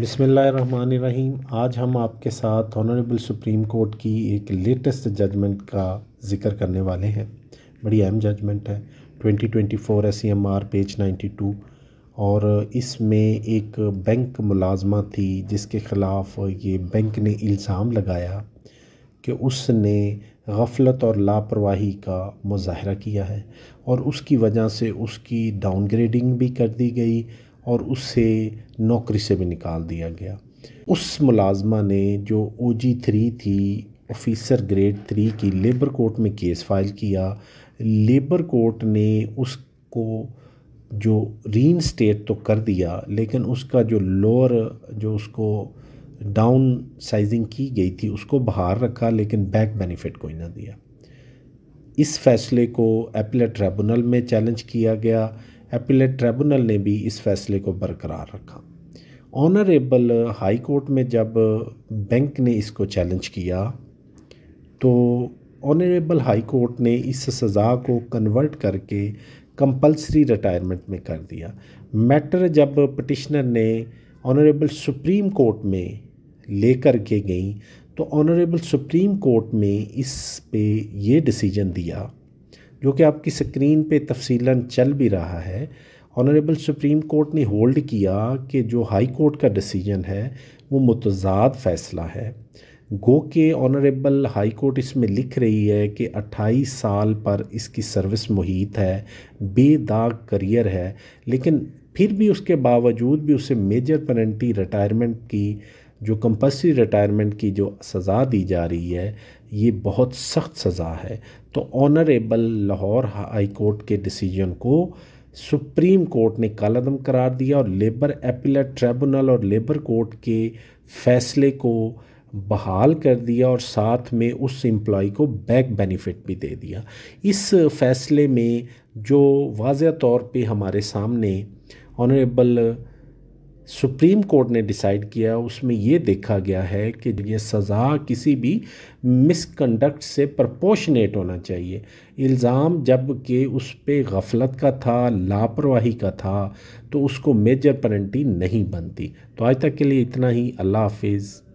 बिसमीम आज हम आपके साथ ऑनरेबल सुप्रीम कोर्ट की एक लेटेस्ट जजमेंट का जिक्र करने वाले हैं बड़ी अहम जजमेंट है 2024 एसईएमआर पेज 92 और इसमें एक बैंक मुलाजमा थी जिसके ख़िलाफ़ ये बैंक ने इल्ज़ाम लगाया कि उसने गफलत और लापरवाही का मुजाहरा किया है और उसकी वजह से उसकी डाउनग्रेडिंग भी कर दी गई और उसे नौकरी से भी निकाल दिया गया उस मुलाजमा ने जो ओ जी थ्री थी ऑफिसर ग्रेड थ्री की लेबर कोर्ट में केस फाइल किया लेबर कोर्ट ने उसको जो रीन स्टेट तो कर दिया लेकिन उसका जो लोअर जो उसको डाउन साइजिंग की गई थी उसको बाहर रखा लेकिन बैक बेनिफिट कोई ना दिया इस फैसले को एपलेट ट्राइब्यूनल में चैलेंज किया गया अपीलेट ट्रिब्यूनल ने भी इस फैसले को बरकरार रखा ऑनरेबल हाई कोर्ट में जब बैंक ने इसको चैलेंज किया तो ऑनरेबल हाई कोर्ट ने इस सज़ा को कन्वर्ट करके कंपलसरी रिटायरमेंट में कर दिया मैटर जब पटिशनर ने ऑनरेबल सुप्रीम कोर्ट में लेकर के गई तो ऑनरेबल सुप्रीम कोर्ट में इस पे ये डिसीजन दिया जो कि आपकी स्क्रीन पे तफसीला चल भी रहा है ऑनरेबल सुप्रीम कोर्ट ने होल्ड किया कि जो हाई कोर्ट का डिसीजन है वो मुतजाद फ़ैसला है गो के ऑनरेबल हाई कोर्ट इसमें लिख रही है कि 28 साल पर इसकी सर्विस मुहित है बेदाग करियर है लेकिन फिर भी उसके बावजूद भी उसे मेजर पेनल्टी रिटायरमेंट की जो कंपलसरी रिटायरमेंट की जो सज़ा दी जा रही है ये बहुत सख्त सज़ा है तो ऑनरेबल लाहौर हाई कोर्ट के डिसीजन को सुप्रीम कोर्ट ने कालादम करार दिया और लेबर एपिलेट ट्रिब्यूनल और लेबर कोर्ट के फैसले को बहाल कर दिया और साथ में उस एम्प्लॉय को बैक बेनिफिट भी दे दिया इस फैसले में जो वाज तौर पे हमारे सामने ऑनरेबल सुप्रीम कोर्ट ने डिसाइड किया उसमें ये देखा गया है कि ये सज़ा किसी भी मिसकंडक्ट से प्रपोशनेट होना चाहिए इल्ज़ाम जब कि उस पर गफलत का था लापरवाही का था तो उसको मेजर पेनल्टी नहीं बनती तो आज तक के लिए इतना ही अल्लाह हाफिज़